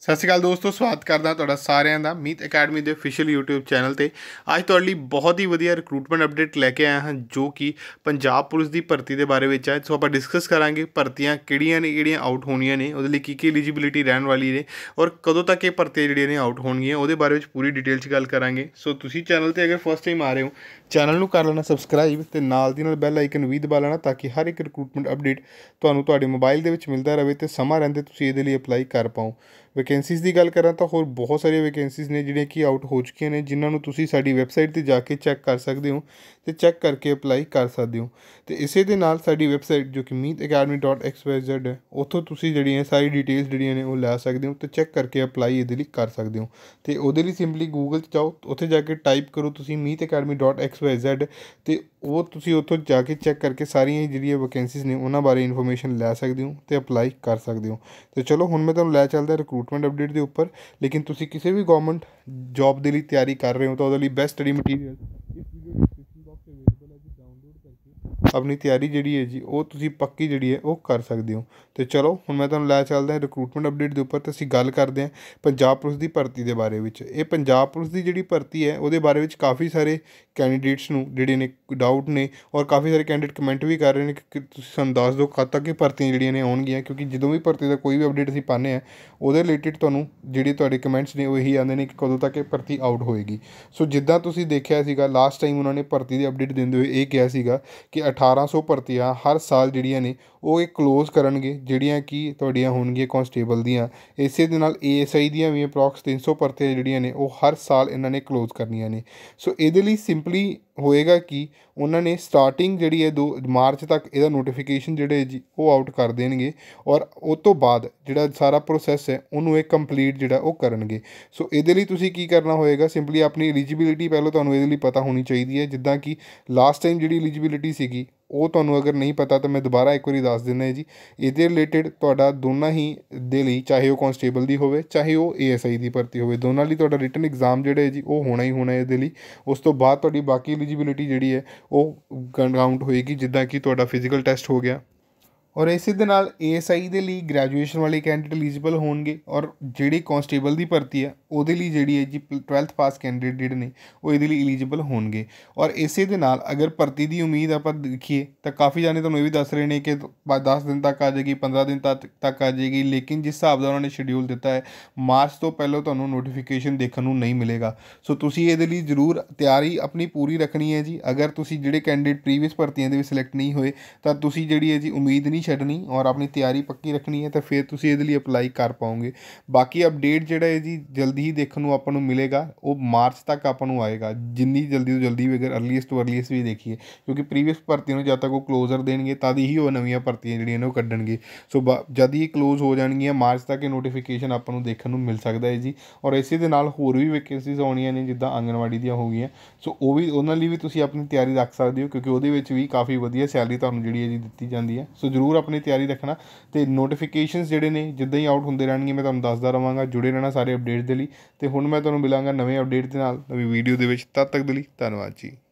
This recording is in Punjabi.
ਸਤਿ ਸ਼੍ਰੀ ਅਕਾਲ ਦੋਸਤੋ ਸਵਾਗਤ ਕਰਦਾ ਤੁਹਾਡਾ ਸਾਰਿਆਂ ਦਾ ਮੀਤ ਅਕੈਡਮੀ ਦੇ ਅਫੀਸ਼ੀਅਲ YouTube ਚੈਨਲ ਤੇ ਅੱਜ ਤੁਹਾਡੇ ਲਈ ਬਹੁਤ ਹੀ ਵਧੀਆ ਰਿਕਰੂਟਮੈਂਟ ਅਪਡੇਟ ਲੈ ਕੇ ਆਇਆ ਹਾਂ ਜੋ ਕਿ ਪੰਜਾਬ ਪੁਲਿਸ ਦੀ ਭਰਤੀ ਦੇ ਬਾਰੇ ਵਿੱਚ ਹੈ ਸੋ ਆਪਾਂ ਡਿਸਕਸ ਕਰਾਂਗੇ ਭਰਤੀਆਂ ਕਿਹੜੀਆਂ ਨੇ ਕਿਹੜੀਆਂ ਆਊਟ ਹੋਣੀਆਂ ਨੇ ਉਹਦੇ ਲਈ ਕੀ ਕੀ ਐਲੀਜੀਬਿਲਿਟੀ ਰਹਿਣ ਵਾਲੀ ਨੇ ਔਰ ਕਦੋਂ ਤੱਕ ਇਹ ਭਰਤੀਆਂ ਜਿਹੜੀਆਂ ਨੇ ਆਊਟ ਹੋਣਗੀਆਂ ਉਹਦੇ ਬਾਰੇ ਵਿੱਚ ਪੂਰੀ ਡਿਟੇਲ 'ਚ ਗੱਲ ਕਰਾਂਗੇ ਸੋ ਤੁਸੀਂ ਚੈਨਲ ਤੇ ਅਗਰ ਫਸਟ ਟਾਈਮ ਆ ਰਹੇ ਹੋ ਚੈਨਲ ਨੂੰ ਕਰ ਲੈਣਾ ਸਬਸਕ੍ਰਾਈਬ ਤੇ ਨਾਲ ਦੀ ਨਾਲ ਬੈਲ ਆਈਕਨ ਵੀ ਦਬਾ ਲੈਣਾ ਤਾਂ ਕਿ ਹਰ ਇੱਕ ਰਿਕਰੂਟਮੈਂਟ ਅਪਡੇਟ ਤੁਹਾਨੂੰ ਤੁਹਾਡੇ ਮੋਬਾਈਲ ਦੇ ਵਿੱਚ ਮਿਲਦਾ ਰਹੇ ਤੇ ਸਮਾਂ ਰਹਿੰਦੇ ਤੁਸੀਂ ਇਹਦੇ ਲਈ ਅਪਲਾਈ ਕਰ ਪਾਓ ਵੈਕੈਂਸੀਜ਼ ਦੀ ਗੱਲ ਕਰਾਂ ਤਾਂ ਹੋਰ ਬਹੁਤ ਸਾਰੀਆਂ ਵੈਕੈਂਸੀਜ਼ ਨੇ ਜਿਹੜੀਆਂ ਕਿ ਆਊਟ ਹੋ ਚੁੱਕੀਆਂ ਨੇ ਜਿਨ੍ਹਾਂ ਨੂੰ ਤੁਸੀਂ ਸਾਡੀ ਵੈਬਸਾਈਟ ਤੇ ਜਾ ਕੇ ਚੈੱਕ ਕਰ ਸਕਦੇ ਹੋ ਤੇ ਚੈੱਕ ਕਰਕੇ ਅਪਲਾਈ ਕਰ ਸਕਦੇ ਹੋ ਤੇ ਇਸੇ ਦੇ ਨਾਲ ਸਾਡੀ ਵੈਬਸਾਈਟ ਜੋ ਕਿ meetacademy.xyz ਹੈ ਉੱਥੋਂ ਤੁਸੀਂ ਜਿਹੜੀਆਂ ਸਾਰੀ ਡਿਟੇਲਸ ਜਿਹੜੀਆਂ ਨੇ ਉਹ ਲੈ ਸਕਦੇ ਹੋ ਤੇ ਚੈੱਕ ਕਰਕੇ ਅਪਲਾਈ ਇਹਦੇ ਲਈ ਕਰ ਸਕਦੇ ਹੋ ਤੇ ਉਹਦੇ ਲਈ ਸਿੰਪਲੀ ਗੂਗਲ 'ਚ ਜਾਓ ਉੱਥੇ ਜਾ ਕੇ ਟਾਈਪ ਕਰੋ ਤੁਸੀਂ meetacademy.xyz ਤੇ ਉਹ ਤੁਸੀਂ ਉੱਥੋਂ ਜਾ ਕੇ ਚੈੱਕ ਕਰਕੇ ਸਾਰੀਆਂ ਜਿਹੜੀਆਂ ਵੈਕੈਂਸੀਜ਼ ਨੇ ਉਹਨਾਂ ਬਾਰੇ ਇਨਫੋਰਮੇਸ਼ਨ ਲੈ ਸਕਦੇ ਹੋ ਤੇ ਅਪਲਾਈ ਕਰ ਸਕਦੇ ਹੋ ਤੇ ਚਲੋ ਹੁਣ ਮੈਂ ਤੁਹਾਨੂੰ ਲੈ ਚੱਲਦਾ ਰਿਕਰੂਟ ਰਿਕਰੂਟਮੈਂਟ ਅਪਡੇਟ ਦੇ ਉੱਪਰ ਲੇਕਿਨ ਤੁਸੀਂ ਕਿਸੇ ਵੀ ਗਵਰਨਮੈਂਟ ਜੌਬ ਦੇ ਲਈ ਤਿਆਰੀ ਕਰ ਰਹੇ ਹੋ ਤਾਂ ਉਹਦੇ ਲਈ ਬੈਸਟ ਸਟੱਡੀ ਮਟੀਰੀਅਲ ਇਸ ਵੀਡੀਓ ਡਿਸਕ੍ਰਿਪਸ਼ਨ ਬਾਕਸ ਅਵੇਲੇਬਲ ਆਪਣੀ ਤਿਆਰੀ ਜਿਹੜੀ ਹੈ ਜੀ ਉਹ ਤੁਸੀਂ ਪੱਕੀ ਜਿਹੜੀ ਹੈ ਉਹ ਕਰ ਸਕਦੇ ਹੋ ਤੇ ਚਲੋ ਹੁਣ ਮੈਂ ਤੁਹਾਨੂੰ ਲੈ ਚੱਲਦਾ ਹਾਂ ਰਿਕਰੂਟਮੈਂਟ ਅਪਡੇਟ ਦੇ ਉੱਪਰ ਤੇ ਅਸੀਂ ਗੱਲ ਕਰਦੇ ਹਾਂ ਪੰਜਾਬ ਪੁਲਿਸ ਦੀ ਭਰਤੀ ਦੇ ਬਾਰੇ ਵਿੱਚ ਇਹ ਪੰਜਾਬ ਪੁਲਿਸ ਦੀ ਜਿਹੜੀ ਭਰਤੀ ਹੈ ਉਹਦੇ ਬਾਰੇ ਵਿੱਚ ਕਾਫੀ ਸਾਰੇ ਕੈਂਡੀਡੇਟਸ ਨੂੰ ਜਿਹੜੇ ਨੇ ਡਾਊਟ ਨੇ ਔਰ ਕਾਫੀ ਸਾਰੇ ਕੈਂਡੀਡੇਟ ਕਮੈਂਟ ਵੀ ਕਰ ਰਹੇ ਨੇ ਕਿ ਤੁਸੀਂ ਸਾਨੂੰ ਦੱਸ ਦਿਓ ਕਦ ਤੱਕ ਇਹ ਭਰਤੀਆਂ ਜਿਹੜੀਆਂ ਨੇ ਆਉਣਗੀਆਂ ਕਿਉਂਕਿ ਜਦੋਂ ਵੀ ਭਰਤੀ ਦਾ ਕੋਈ ਵੀ ਅਪਡੇਟ ਅਸੀਂ ਪਾਣੇ ਆ ਉਹਦੇ ਰਿਲੇਟਡ ਤੁਹਾਨੂੰ ਜਿਹੜੇ ਤੁਹਾਡੇ ਕਮੈਂਟਸ ਨੇ ਉਹ ਇਹੀ ਆਉਂਦੇ ਨੇ ਕਿ ਕਦੋਂ ਤੱਕ ਇਹ ਭਰਤੀ ਆਊਟ ਹੋਏਗੀ ਸੋ ਜਿੱਦਾਂ ਤੁਸੀਂ ਦੇਖਿਆ ਸੀਗਾ ਲਾਸਟ ਟਾਈਮ ਉਹਨਾਂ ਨੇ ਭਰਤੀ ਦੀ ਅਪਡੇਟ ਦਿੰਦੇ ਹੋਏ ਇਹ ਕਿਹਾ ਸੀਗਾ ਕਿ 1800 ਭਰਤੀਆਂ ਹਰ ਸਾਲ ਜਿਹੜੀਆਂ ਨੇ ਉਹ ਇਹ ক্লোਜ਼ ਕਰਨਗੇ ਜਿਹੜੀਆਂ ਕਿ ਤੁਹਾਡੀਆਂ ਹੋਣਗੀਆਂ ਕਨਸਟੇਬਲ ਦੀਆਂ ਇਸੇ ਦੇ ਨਾਲ ਏਐਸਆਈ ਦੀਆਂ ਵੀ ਅਪਰੋਕਸ 300 ਭਰਤੀਆਂ ਜਿਹੜੀਆਂ ਨੇ ਉਹ ਹਰ ਸਾਲ ਇਹਨਾਂ ਨੇ ক্লোਜ਼ ਕਰਨੀਆਂ ਨੇ ਸੋ ਇਹਦੇ ਲਈ ਸਿੰਪਲੀ ਹੋਏਗਾ ਕਿ ਉਹਨਾਂ ਨੇ ਸਟਾਰਟਿੰਗ ਜਿਹੜੀ ਹੈ 2 ਮਾਰਚ ਤੱਕ ਇਹਦਾ ਨੋਟੀਫਿਕੇਸ਼ਨ ਜਿਹੜੇ ਜੀ ਉਹ ਆਊਟ ਕਰ ਦੇਣਗੇ ਔਰ ਉਸ ਤੋਂ ਬਾਅਦ ਜਿਹੜਾ ਸਾਰਾ ਪ੍ਰੋਸੈਸ ਹੈ ਉਹਨੂੰ ਇਹ ਕੰਪਲੀਟ ਜਿਹੜਾ ਉਹ ਕਰਨਗੇ ਸੋ ਇਹਦੇ ਲਈ ਤੁਸੀਂ ਕੀ ਕਰਨਾ ਹੋਏਗਾ ਸਿੰਪਲੀ ਆਪਣੀ ਐਲੀਜੀਬਿਲਟੀ ਪਹਿਲਾਂ ਤੁਹਾਨੂੰ ਇਹਦੇ ਲਈ ਪਤਾ ਹੋਣੀ ਚਾਹੀਦੀ ਹੈ ਜਿੱਦਾਂ ਕਿ ਲਾਸਟ ਟਾਈਮ ਜਿਹੜੀ ਐਲੀਜੀਬਿਲਟੀ ਸੀਗੀ ਉਹ ਤੁਹਾਨੂੰ ਅਗਰ ਨਹੀਂ ਪਤਾ ਤਾਂ ਮੈਂ ਦੁਬਾਰਾ ਇੱਕ ਵਾਰੀ ਦੱਸ ਦਿੰਦਾ ਜੀ ਇਹਦੇ ਰਿਲੇਟਡ ਤੁਹਾਡਾ ਦੋਨਾਂ ਹੀ ਦੇ ਲਈ ਚਾਹੇ ਉਹ ਕਨਸਟੇਬਲ ਦੀ ਹੋਵੇ ਚਾਹੇ ਉਹ ਏਐਸਆਈ ਦੀ ਭਰਤੀ ਹੋਵੇ ਦੋਨਾਂ ਲਈ ਤੁਹਾਡਾ ਰਿਟਨ ਐਗਜ਼ਾਮ ਜਿਹੜਾ ਹੈ ਜੀ ਉਹ ਹੋਣਾ ਹੀ ਹੋਣਾ ਇਹਦੇ ਲਈ ਉਸ ਤੋਂ ਬਾਅਦ ਤੁਹਾਡੀ ਬਾਕੀ ਐਲੀਜੀਬਿਲਿਟੀ ਜਿਹੜੀ ਹੈ ਉਹ ਕਾਊਂਟ ਹੋਏਗੀ ਜਿੱਦਾਂ ਕਿ ਤੁਹਾਡਾ ਫਿਜ਼ੀਕਲ ਟੈਸਟ ਹੋ ਗਿਆ ਔਰ ਇਸੇ ਦੇ ਨਾਲ ਏਐਸਆਈ ਦੇ ਲਈ ਗ੍ਰੈਜੂਏਸ਼ਨ ਵਾਲੇ ਕੈਂਡੀਡੇਟ ਐਲੀਜੀਬਲ ਹੋਣਗੇ ਔਰ ਜਿਹੜੀ ਕਨਸਟੇਬਲ ਦੀ ਭਰਤੀ ਆ ਉਹਦੇ ਲਈ ਜਿਹੜੀ ਹੈ ਜੀ 12th ਪਾਸ ਕੈਂਡੀਡੇਟ ਜਿਹੜੇ ਨੇ ਉਹ ਇਹਦੇ ਲਈ ਐਲੀਜੀਬਲ ਹੋਣਗੇ ਔਰ ਇਸੇ ਦੇ ਨਾਲ ਅਗਰ ਭਰਤੀ ਦੀ ਉਮੀਦ ਆਪਾਂ ਦੇਖੀਏ ਤਾਂ ਕਾਫੀ ਜਾਣੇ ਤੁਹਾਨੂੰ ਇਹ ਵੀ ਦੱਸ ਰਹੇ ਨੇ ਕਿ 10 ਦਿਨ ਤੱਕ ਆ ਜਾਏਗੀ 15 ਦਿਨ ਤੱਕ ਤੱਕ ਆ ਜਾਏਗੀ ਲੇਕਿਨ ਜਿਸ ਹਿਸਾਬ ਦਾ ਉਹਨਾਂ ਨੇ ਸ਼ਡਿਊਲ ਦਿੱਤਾ ਹੈ ਮਾਰਚ ਤੋਂ ਪਹਿਲਾਂ ਤੁਹਾਨੂੰ ਨੋਟੀਫਿਕੇਸ਼ਨ ਦੇਖਣ ਨੂੰ ਨਹੀਂ ਮਿਲੇਗਾ ਸੋ ਤੁਸੀਂ ਇਹਦੇ ਲਈ ਜ਼ਰੂਰ ਤਿਆਰੀ ਆਪਣੀ ਪੂਰੀ ਰੱਖਣੀ ਹੈ ਜੀ ਅਗਰ ਤੁਸੀਂ ਜਿਹੜੇ ਕੈਂਡੀਡੇਟ ਪ੍ਰੀਵੀਅਸ ਭਰਤੀਆਂ ਦੇ ਵਿੱਚ ਸਿਲੈਕਟ ਨਹੀਂ ਹੋਏ ਤਾਂ ਤੁਸੀਂ ਜਿਹੜੀ ਹੈ ਜੀ ਉਮੀਦ ਨਹੀਂ ਛੱਡਣੀ ਔਰ ਆਪਣੀ ਤਿਆਰੀ ਪੱਕੀ ਰੱਖਣੀ ਹੈ ਤਾਂ ਫਿਰ ਤੁਸੀਂ ਇਹਦੇ ਲਈ ਅਪਲਾਈ ਕਰ ਪਾਓਗੇ ਬਾਕੀ ਅਪਡੇਟ ਜਿਹੜਾ ਹੈ ਜੀ ਜਲਦੀ ਹੀ ਦੇਖਣ ਨੂੰ ਆਪਾਂ ਨੂੰ ਮਿਲੇਗਾ ਉਹ ਮਾਰਚ ਤੱਕ ਆਪਾਂ ਨੂੰ ਆਏਗਾ ਜਿੰਨੀ ਜਲਦੀ ਤੋਂ ਜਲਦੀ ਵੀ ਅਗਰ ਅਰਲੀਐਸਟ ਟੂ ਅਰਲੀਐਸਟ ਵੀ ਦੇਖੀਏ ਕਿਉਂਕਿ ਪ੍ਰੀਵੀਅਸ ਭਰਤੀ ਨੂੰ ਜਦ ਤੱਕ ਉਹ ਕਲੋਜ਼ਰ ਦੇਣਗੇ ਤਦ ਹੀ ਉਹ ਨਵੀਆਂ ਭਰਤੀਆਂ ਜਿਹੜੀਆਂ ਨੇ ਉਹ ਕੱਢਣਗੇ ਸੋ ਜਦ ਹੀ ਕਲੋਜ਼ ਹੋ ਜਾਣਗੀਆਂ ਮਾਰਚ ਤੱਕ ਇਹ ਨੋਟੀਫਿਕੇਸ਼ਨ ਆਪਾਂ ਨੂੰ ਦੇਖਣ ਨੂੰ ਮਿਲ ਸਕਦਾ ਹੈ ਜੀ ਔਰ ਇਸੇ ਦੇ ਨਾਲ ਹੋਰ ਵੀ ਵੈਕੈਂਸੀਜ਼ ਆਉਣੀਆਂ ਨੇ ਜਿੱਦਾਂ ਆਂਗਣਵਾੜੀ ਦੀਆਂ ਹੋ ਗਈਆਂ ਸੋ ਉਹ ਵੀ ਉਹਨਾਂ ਲਈ ਵੀ ਤੁਸੀਂ ਆਪਣੀ ਤਿਆਰੀ ਰੱਖ ਸਕਦੇ ਹੋ ਕਿਉਂਕਿ ਉਹਦੇ ਵਿੱਚ ਵੀ ਕਾਫੀ ਵਧੀਆ ਸੈਲਰੀ ਤੁਹਾਨੂੰ ਜਿਹੜੀ ਹੈ ਜੀ ਦਿੱਤੀ ਜਾਂਦੀ ਹੈ ਸੋ ਜ਼ਰੂਰ ਜ਼ਰੂਰ ਆਪਣੀ ਤਿਆਰੀ ਰੱਖਣਾ ਤੇ ਨੋਟੀਫਿਕੇਸ਼ਨਸ ਜਿਹੜੇ ਨੇ ਜਿੱਦਾਂ ਹੀ ਆਊਟ ਹੁੰਦੇ ਰਹਿਣਗੇ ਮੈਂ ਤੁਹਾਨੂੰ ਦੱਸਦਾ ਰਵਾਂਗਾ ਜੁੜੇ ਰਹਿਣਾ ਸਾਰੇ ਅਪਡੇਟ ਦੇ ਲਈ ਤੇ ਹੁਣ ਮੈਂ ਤੁਹਾਨੂੰ ਮਿਲਾਂਗਾ ਨਵੇਂ ਅਪਡੇਟ ਦੇ ਨਾਲ ਨਵੀਂ ਵੀਡੀਓ ਦੇ ਵਿੱਚ ਤਦ ਤੱਕ ਦੇ ਲਈ ਧੰਨਵਾਦ ਜੀ